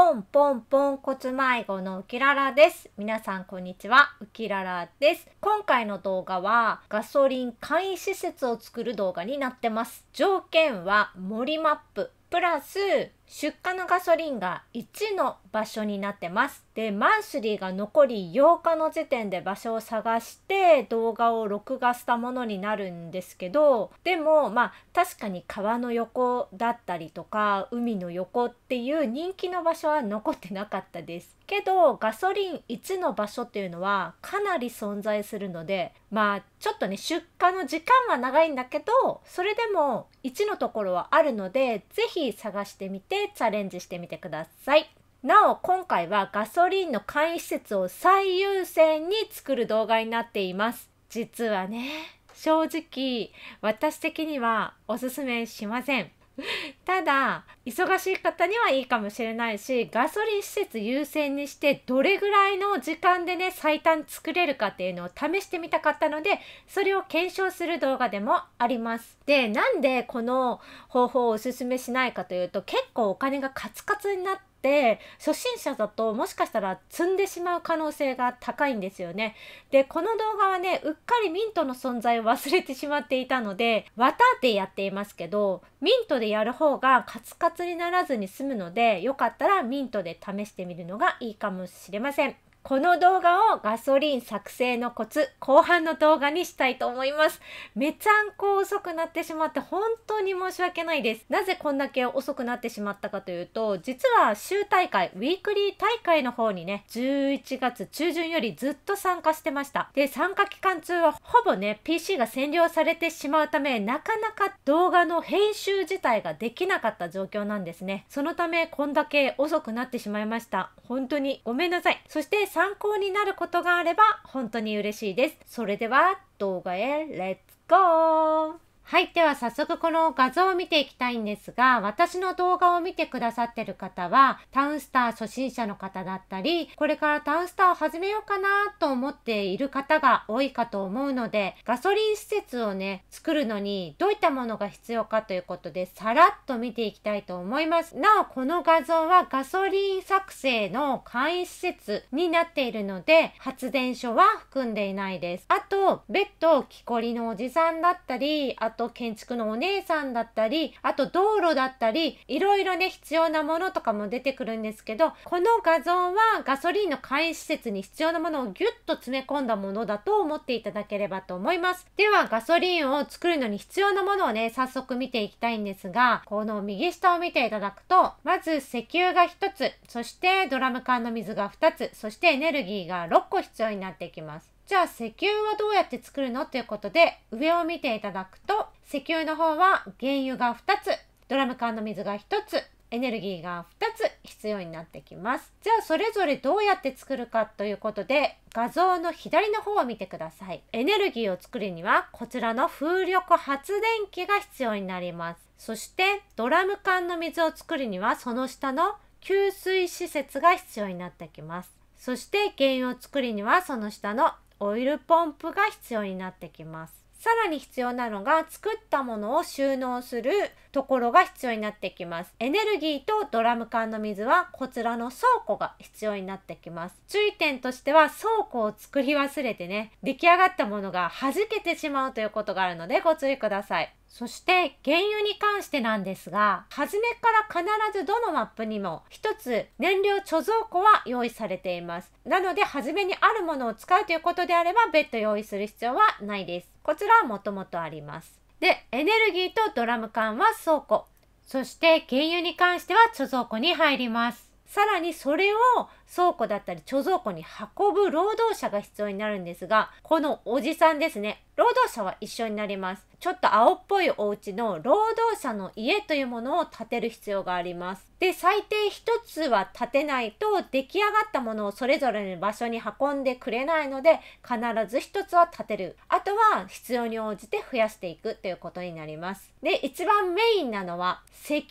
ポンポンポンコツ迷子のウキララです。皆さんこんにちは、ウキララです。今回の動画はガソリン簡易施設を作る動画になってます。条件は森マッププラス出荷のガソリンが1の場所になってます。で、マンスリーが残り8日の時点で場所を探して動画を録画したものになるんですけど、でもまあ確かに川の横だったりとか海の横っていう人気の場所は残ってなかったです。けどガソリン1の場所っていうのはかなり存在するので、まあちょっとね出荷の時間は長いんだけど、それでも1のところはあるので、是非探してみてでチャレンジしてみてください。なお今回はガソリンの簡易施設を最優先に作る動画になっています。実はね正直私的にはおすすめしません。ただ忙しい方にはいいかもしれないしガソリン施設優先にしてどれぐらいの時間でね最短作れるかっていうのを試してみたかったのでそれを検証する動画でもあります。でなんでこの方法をおすすめしないかというと結構お金がカツカツになってって初心者だともしかしたら積んでしまう可能性が高いんですよね。でこの動画はねうっかりミントの存在を忘れてしまっていたので綿でやっていますけどミントでやる方がカツカツにならずに済むのでよかったらミントで試してみるのがいいかもしれません。この動画をガソリン作成のコツ後半の動画にしたいと思いますめちゃんこ遅くなってしまって本当に申し訳ないですなぜこんだけ遅くなってしまったかというと実は州大会ウィークリー大会の方にね11月中旬よりずっと参加してましたで参加期間中はほぼね PC が占領されてしまうためなかなか動画の編集自体ができなかった状況なんですねそのためこんだけ遅くなってしまいました本当にごめんなさいそして参考になることがあれば本当に嬉しいです。それでは動画へレッツゴーはい。では早速この画像を見ていきたいんですが、私の動画を見てくださってる方は、タウンスター初心者の方だったり、これからタウンスターを始めようかなと思っている方が多いかと思うので、ガソリン施設をね、作るのにどういったものが必要かということで、さらっと見ていきたいと思います。なお、この画像はガソリン作成の簡易施設になっているので、発電所は含んでいないです。あと、別途木こりのおじさんだったり、あと建築のお姉さんだったり、あと道路だったり、いろいろね、必要なものとかも出てくるんですけど、この画像はガソリンの簡易施設に必要なものをギュッと詰め込んだものだと思っていただければと思います。では、ガソリンを作るのに必要なものをね、早速見ていきたいんですが、この右下を見ていただくと、まず石油が1つ、そしてドラム缶の水が2つ、そしてエネルギーが6個必要になってきます。じゃあ石油はどうやって作るのということで上を見ていただくと石油の方は原油が2つドラム缶の水が1つエネルギーが2つ必要になってきますじゃあそれぞれどうやって作るかということで画像の左の方を見てくださいエネルギーを作るにはこちらの風力発電機が必要になりますそしてドラム缶の水を作るにはその下の給水施設が必要になってきますそして原油を作るにはその下のオイルポンプが必要になってきます。さらに必要なのが作ったものを収納するところが必要になってきます。エネルギーとドラム缶の水はこちらの倉庫が必要になってきます。注意点としては倉庫を作り忘れてね、出来上がったものが弾けてしまうということがあるのでご注意ください。そして原油に関してなんですが初めから必ずどのマップにも1つ燃料貯蔵庫は用意されていますなので初めにあるものを使うということであれば別途用意する必要はないですこちらはもともとありますでエネルギーとドラム缶は倉庫そして原油に関しては貯蔵庫に入りますさらにそれを倉庫だったり貯蔵庫に運ぶ労働者が必要になるんですが、このおじさんですね、労働者は一緒になります。ちょっと青っぽいお家の労働者の家というものを建てる必要があります。で、最低1つは建てないと出来上がったものをそれぞれの場所に運んでくれないので、必ず1つは建てる。あとは必要に応じて増やしていくということになります。で、一番メインなのは石油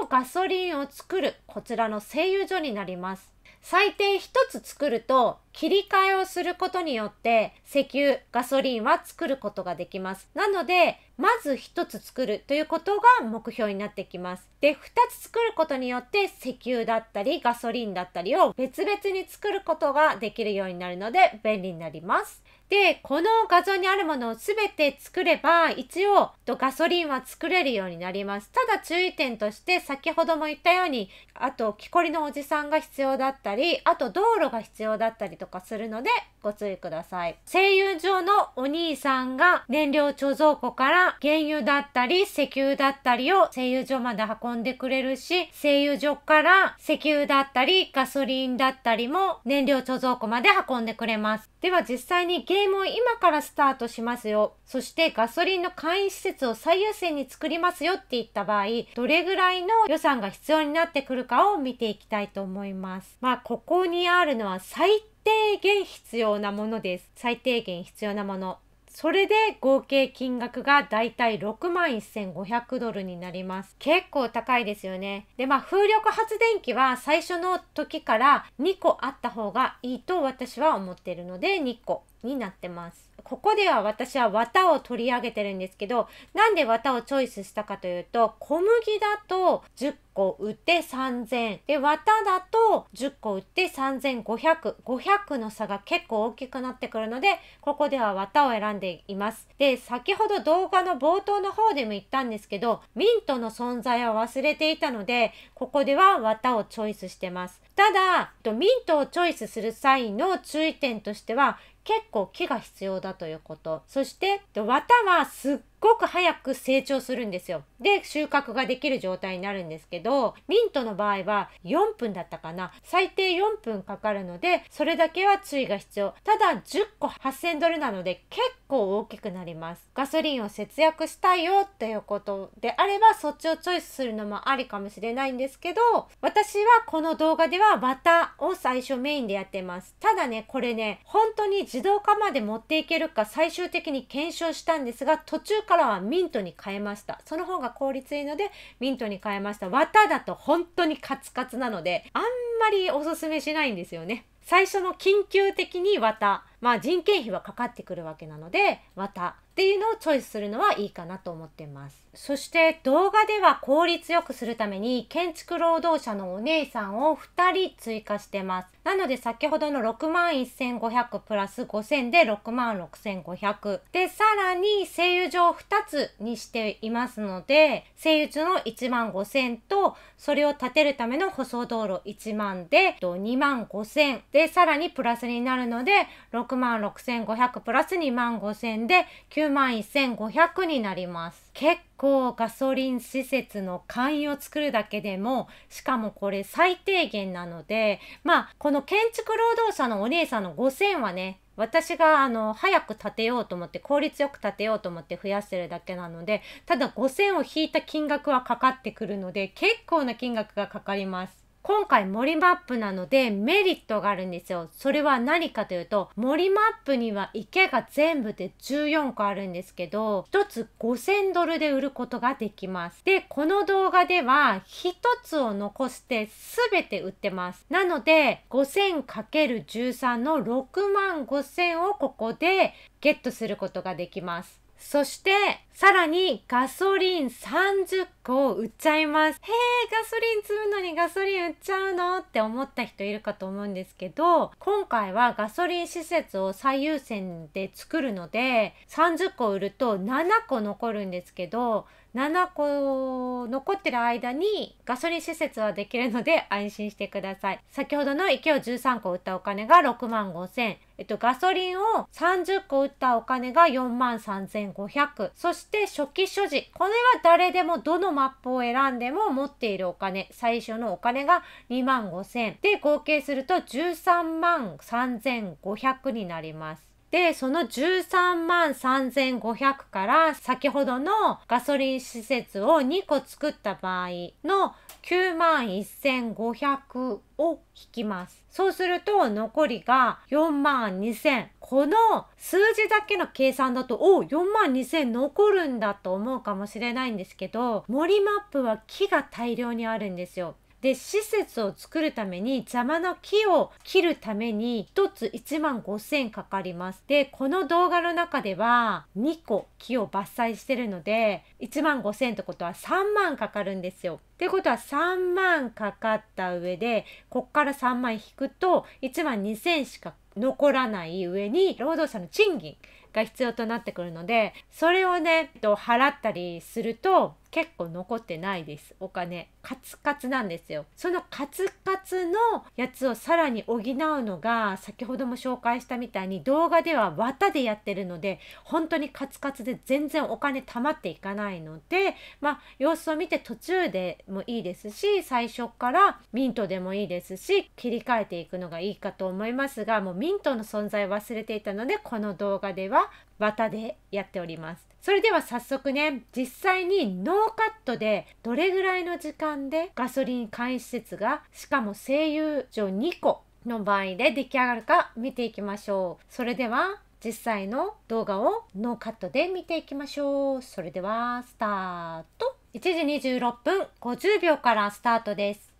とガソリンを作るこちらの製油所になります。最低1つ作ると切り替えをすることによって石油、ガソリンは作ることができます。なので、まず1つ作るということが目標になってきます。で、2つ作ることによって石油だったりガソリンだったりを別々に作ることができるようになるので便利になります。でこの画像にあるものを全て作れば一応ガソリンは作れるようになりますただ注意点として先ほども言ったようにあと木こりのおじさんが必要だったりあと道路が必要だったりとかするのでご注意ください声油場のお兄さんが燃料貯蔵庫から原油だったり石油だったりを声油所まで運んでくれるし声油所から石油だったりガソリンだったりも燃料貯蔵庫まで運んでくれますでは実際にゲームを今からスタートしますよ。そしてガソリンの簡易施設を最優先に作りますよっていった場合、どれぐらいの予算が必要になってくるかを見ていきたいと思います。まあ、ここにあるのは最低限必要なものです。最低限必要なもの。それで合計金額がだいたい6万1500ドルになります。結構高いですよね。で、まあ風力発電機は最初の時から2個あった方がいいと私は思っているので2個になってます。ここでは私は綿を取り上げてるんですけど、なんで綿をチョイスしたかというと、小麦だと10個売って3000。で、綿だと10個売って3500。500の差が結構大きくなってくるので、ここでは綿を選んでいます。で、先ほど動画の冒頭の方でも言ったんですけど、ミントの存在は忘れていたので、ここでは綿をチョイスしてます。ただ、ミントをチョイスする際の注意点としては、結構木が必要だということそして綿はすっごく早く成長するんですよ。で収穫ができる状態になるんですけどミントの場合は4分だったかな最低4分かかるのでそれだけは注意が必要ただ10個8000ドルなので結構大きくなりますガソリンを節約したいよっていうことであればそっちをチョイスするのもありかもしれないんですけど私はこの動画では綿を最初メインでやってますただねこれね本当に自動化まで持っていけるか最終的に検証したんですが途中からからはミントに変えましたその方が効率いいのでミントに変えました綿だと本当にカツカツなのであんまりおすすめしないんですよね最初の緊急的に綿まあ人件費はかかってくるわけなので綿っていうのをチョイスするのはいいかなと思ってます。そして動画では効率よくするために建築労働者のお姉さんを2人追加してます。なので先ほどの6万1500プラス5000で6万6500。で、さらに声優上2つにしていますので、声優上の1万5000とそれを建てるための舗装道路1万で2万5000。で、さらにプラスになるので、6万6500プラス2万5000で9 9万1500になります結構ガソリン施設の会員を作るだけでもしかもこれ最低限なのでまあこの建築労働者のお姉さんの5000はね私があの早く建てようと思って効率よく建てようと思って増やしてるだけなのでただ5000を引いた金額はかかってくるので結構な金額がかかります。今回森マップなのでメリットがあるんですよ。それは何かというと森マップには池が全部で14個あるんですけど1つ5000ドルで売ることができます。でこの動画では1つを残して全て売ってます。なので 5000×13 の6万5000をここでゲットすることができます。そして、さらにガソリン30個を売っちゃいます。へえ、ガソリン積むのにガソリン売っちゃうのって思った人いるかと思うんですけど、今回はガソリン施設を最優先で作るので、30個売ると7個残るんですけど、7個残ってる間にガソリン施設はできるので安心してください。先ほどの池を13個売ったお金が6万5千。えっと、ガソリンを30個売ったお金が4万3500。そして初期所持。これは誰でもどのマップを選んでも持っているお金。最初のお金が2万5千。で、合計すると13万3500になります。でその13万3500から先ほどのガソリン施設を2個作った場合の9万1500を引きます。そうすると残りが4万2000。この数字だけの計算だと、お4万2000残るんだと思うかもしれないんですけど、森マップは木が大量にあるんですよ。で施設を作るために邪魔な木を切るために1つ1万5,000円かかりますでこの動画の中では2個木を伐採してるので1万5,000円ってことは3万かかるんですよ。ってことは3万かかった上でこっから3万引くと1万2,000しか残らない上に労働者の賃金が必要となってくるのでそれをね払ったりすると結構残ってないですお金カツカツなんですよそのカツカツのやつをさらに補うのが先ほども紹介したみたいに動画では綿でやってるので本当にカツカツで全然お金貯まっていかないのでまあ様子を見て途中でもいいですし最初からミントでもいいですし切り替えていくのがいいかと思いますがもうミントの存在忘れていたのでこの動画では綿でやっております。それでは早速ね実際にノーカットでどれぐらいの時間でガソリン簡易施設がしかも声優所2個の場合で出来上がるか見ていきましょうそれでは実際の動画をノーカットで見ていきましょうそれではスタート1時26分50秒からスタートです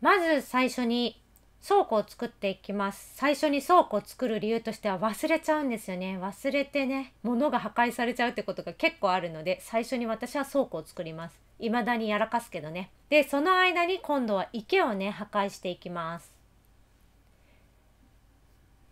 まず最初に倉庫を作っていきます最初に倉庫を作る理由としては忘れちゃうんですよね忘れてね物が破壊されちゃうってことが結構あるので最初に私は倉庫を作ります未だにやらかすけどねでその間に今度は池をね破壊していきます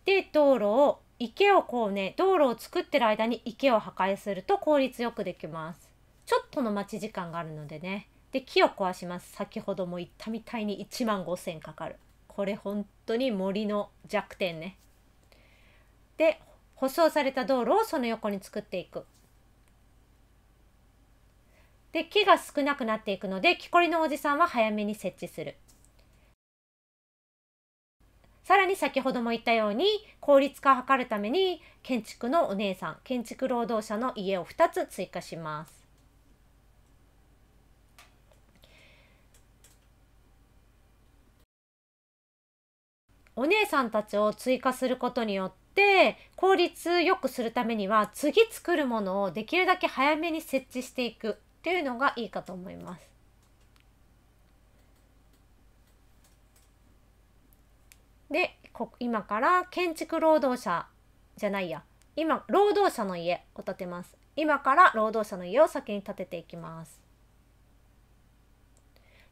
で道路を池をこうね道路を作ってる間に池を破壊すると効率よくできますちょっとの待ち時間があるのでねで木を壊します先ほども言ったみたいに1万5,000かかるこれ本当に森の弱点ね。で舗装された道路をその横に作っていく。で木が少なくなっていくので木こりのおじさんは早めに設置する。さらに先ほども言ったように効率化を図るために建築のお姉さん建築労働者の家を2つ追加します。お姉さんたちを追加することによって効率よくするためには次作るものをできるだけ早めに設置していくっていうのがいいかと思います。で今から建築労働者じゃないや今労働者の家を建てます今から労働者の家を先に建てていきます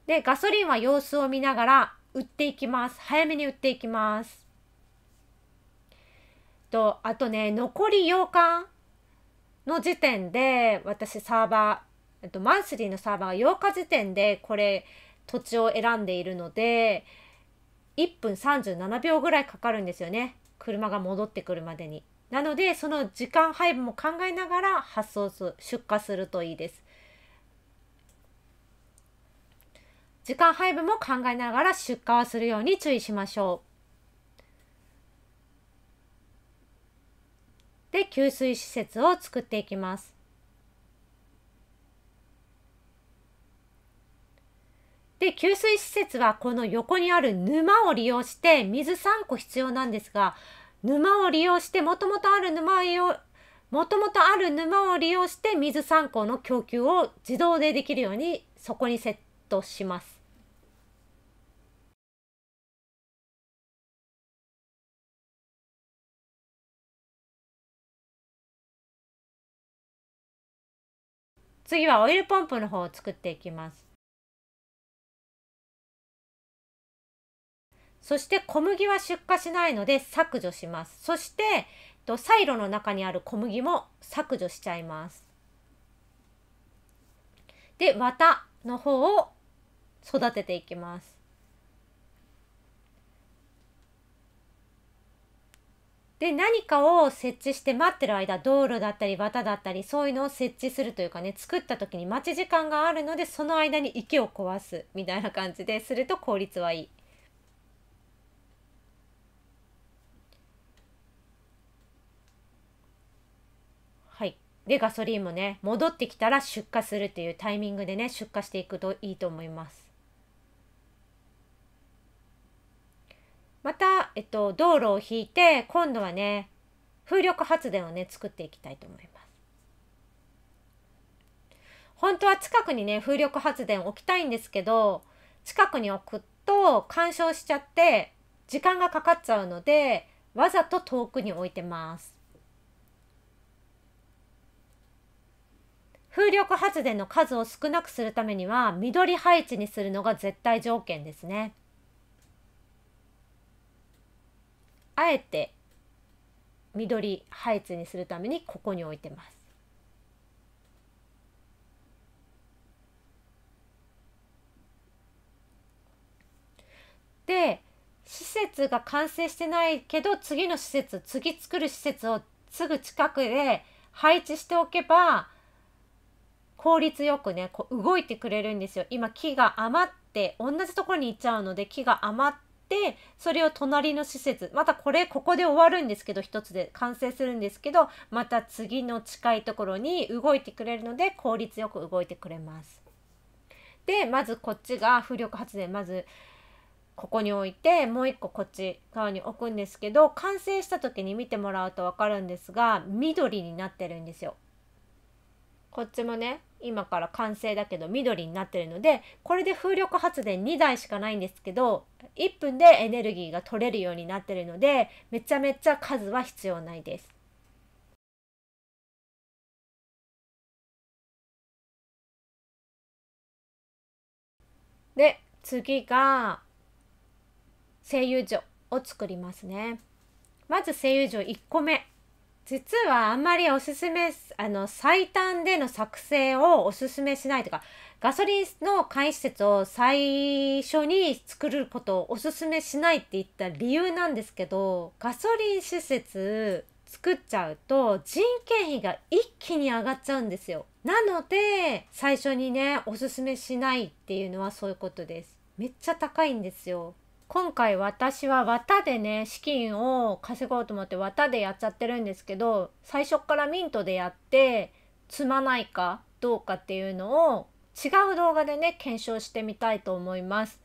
でガソリンは様子を見ながら売っていきます早めに売っていきますとあとね残り8日の時点で私サーバーとマンスリーのサーバーが8日時点でこれ土地を選んでいるので1分37秒ぐらいかかるんですよね車が戻ってくるまでに。なのでその時間配分も考えながら発送す出荷するといいです。時間配分も考えながら出荷はするように注意しましょう。で、給水施設を作っていきます。で、給水施設はこの横にある沼を利用して水3個必要なんですが、沼を利用してもともとある沼をもともとある沼を利用して水3個の供給を自動でできるようにそこにセットします。次はオイルポンプの方を作っていきます。そして小麦は出荷しないので削除します。そして、サイロの中にある小麦も削除しちゃいます。で、綿の方を育てていきます。で何かを設置して待ってる間道路だったり綿だったりそういうのを設置するというかね作った時に待ち時間があるのでその間に池を壊すみたいな感じですると効率はいい。はい、でガソリンもね戻ってきたら出荷するっていうタイミングでね出荷していくといいと思います。また、えっと、道路を引いて今度はね風力発電をね作っていきたいと思います。本当は近くにね風力発電置きたいんですけど近くに置くと干渉しちゃって時間がかかっちゃうのでわざと遠くに置いてます。風力発電の数を少なくするためには緑配置にするのが絶対条件ですね。あえて緑配置にするためにここに置いてます。で施設が完成してないけど次の施設次作る施設をすぐ近くで配置しておけば効率よくねこう動いてくれるんですよ。今木が余って同じところに行っちゃうので木が余っってそれを隣の施設またこれここで終わるんですけど1つで完成するんですけどまた次の近いところに動いてくれるので効率よく動いてくれます。でまずこっちが風力発電まずここに置いてもう1個こっち側に置くんですけど完成した時に見てもらうと分かるんですが緑になってるんですよ。こっちもね今から完成だけど緑になってるのでこれで風力発電2台しかないんですけど1分でエネルギーが取れるようになってるのでめちゃめちゃ数は必要ないです。で次が製油所を作りますね。まず製油所1個目実はあんまりおすすめあの最短での作成をおすすめしないとかガソリンの買い施設を最初に作ることをおすすめしないって言った理由なんですけどガソリン施設作っちゃうと人件費が一気に上がっちゃうんですよなので最初にねおすすめしないっていうのはそういうことですめっちゃ高いんですよ今回私は綿でね資金を稼ごうと思って綿でやっちゃってるんですけど最初からミントでやって積まないかどうかっていうのを違う動画でね検証してみたいと思います。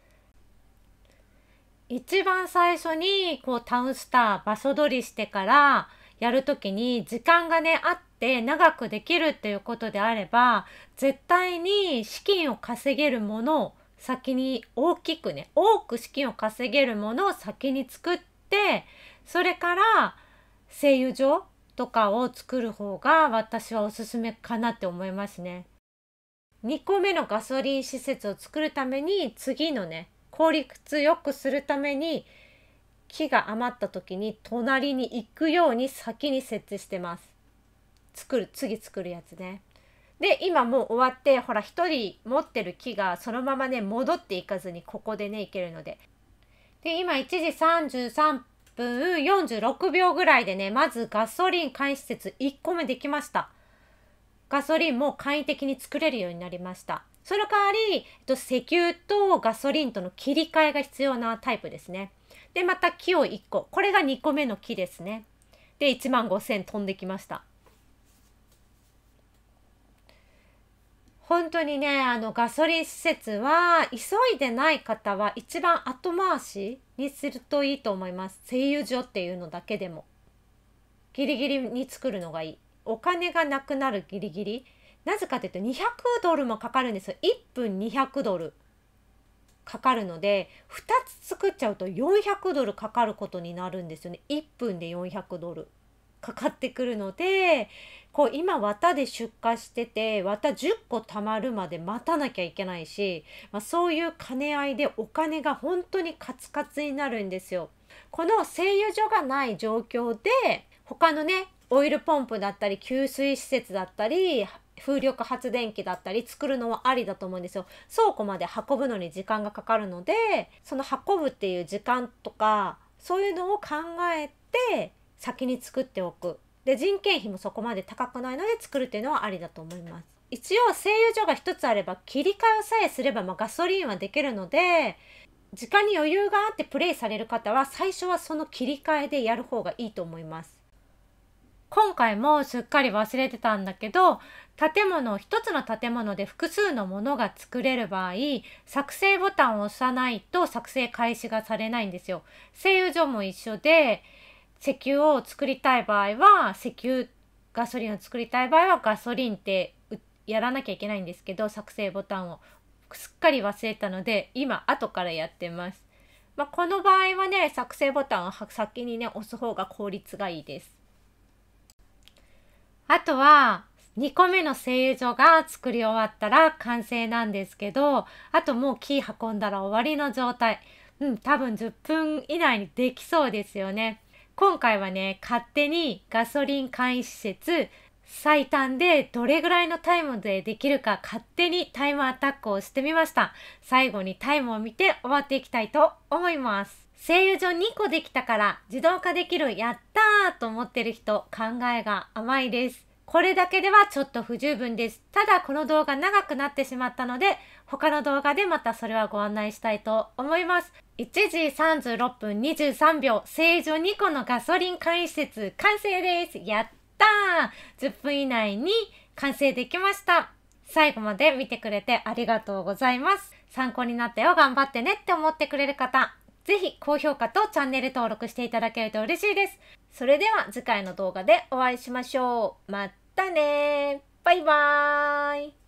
一番最初にこうタウンスター場所取りしてからやるときに時間がねあって長くできるっていうことであれば絶対に資金を稼げるものを先に大きくね多く資金を稼げるものを先に作ってそれから製油所とかを作る方が私はおすすめかなって思いますね。2個目のガソリン施設を作るために次のね効率よくするために木が余った時に隣に行くように先に設置してます。作る次作るやつね。で今もう終わってほら1人持ってる木がそのままね戻っていかずにここでねいけるので。で今1時33分46秒ぐらいでねまずガソリン簡易施設1個目できました。ガソリンも簡易的に作れるようになりました。その代わり、えっと、石油とガソリンとの切り替えが必要なタイプですね。でまた木を1個これが2個目の木ですね。で1万5,000飛んできました。本当にねあのガソリン施設は急いでない方は一番後回しにするといいと思います製油所っていうのだけでもギリギリに作るのがいいお金がなくなるギリギリなぜかというと200ドルもかかるんですよ1分200ドルかかるので2つ作っちゃうと400ドルかかることになるんですよね1分で400ドル。かかってくるのでこう今綿で出荷してて綿10個貯まるまで待たなきゃいけないし、まあ、そういう兼ね合いでお金が本当にカツカツになるんですよ。この製油所がない状況で他のねオイルポンプだったり給水施設だったり風力発電機だったり作るのはありだと思うんですよ倉庫まで運ぶのに時間がかかるのでその運ぶっていう時間とかそういうのを考えて先に作っておくで人件費もそこまで高くないので作るっていうのはありだと思います一応製油所が1つあれば切り替えさえすれば、まガソリンはできるので時間に余裕があってプレイされる方は最初はその切り替えでやる方がいいと思います今回もすっかり忘れてたんだけど建物一つの建物で複数のものが作れる場合作成ボタンを押さないと作成開始がされないんですよ。製油所も一緒で石油を作りたい場合は石油ガソリンを作りたい場合はガソリンってやらなきゃいけないんですけど作成ボタンをすっかり忘れたので今後からやってます。まあ、この場合はね作成ボタンを先にね押す方が効率がいいです。あとは2個目の製油所が作り終わったら完成なんですけどあともう木運んだら終わりの状態。うん多分10分以内にできそうですよね。今回はね、勝手にガソリン簡易施設、最短でどれぐらいのタイムでできるか勝手にタイムアタックをしてみました。最後にタイムを見て終わっていきたいと思います。声優上2個できたから自動化できるやったーと思ってる人考えが甘いです。これだけではちょっと不十分です。ただこの動画長くなってしまったので他の動画でまたそれはご案内したいと思います。1時36分23秒、正常2個のガソリン管理施設完成です。やったー !10 分以内に完成できました。最後まで見てくれてありがとうございます。参考になったよ、頑張ってねって思ってくれる方、ぜひ高評価とチャンネル登録していただけると嬉しいです。それでは次回の動画でお会いしましょう。またねバイバーイ